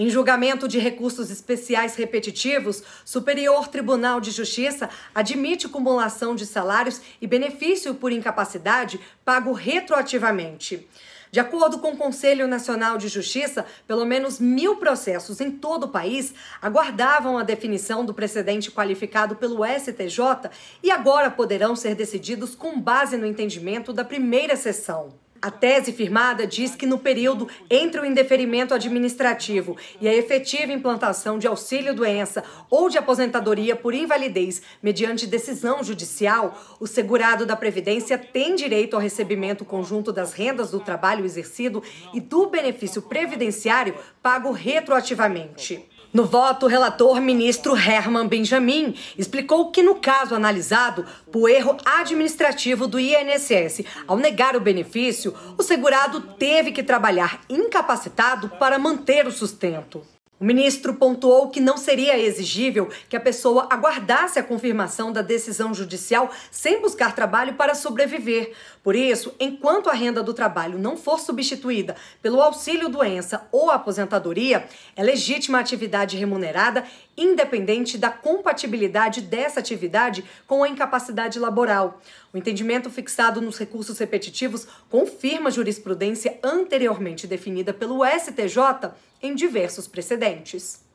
Em julgamento de recursos especiais repetitivos, Superior Tribunal de Justiça admite acumulação de salários e benefício por incapacidade pago retroativamente. De acordo com o Conselho Nacional de Justiça, pelo menos mil processos em todo o país aguardavam a definição do precedente qualificado pelo STJ e agora poderão ser decididos com base no entendimento da primeira sessão. A tese firmada diz que no período entre o indeferimento administrativo e a efetiva implantação de auxílio-doença ou de aposentadoria por invalidez mediante decisão judicial, o segurado da Previdência tem direito ao recebimento conjunto das rendas do trabalho exercido e do benefício previdenciário pago retroativamente. No voto, o relator ministro Herman Benjamin explicou que, no caso analisado, por erro administrativo do INSS ao negar o benefício, o segurado teve que trabalhar incapacitado para manter o sustento. O ministro pontuou que não seria exigível que a pessoa aguardasse a confirmação da decisão judicial sem buscar trabalho para sobreviver. Por isso, enquanto a renda do trabalho não for substituída pelo auxílio doença ou aposentadoria, é legítima a atividade remunerada, independente da compatibilidade dessa atividade com a incapacidade laboral. O entendimento fixado nos recursos repetitivos confirma a jurisprudência anteriormente definida pelo STJ em diversos precedentes.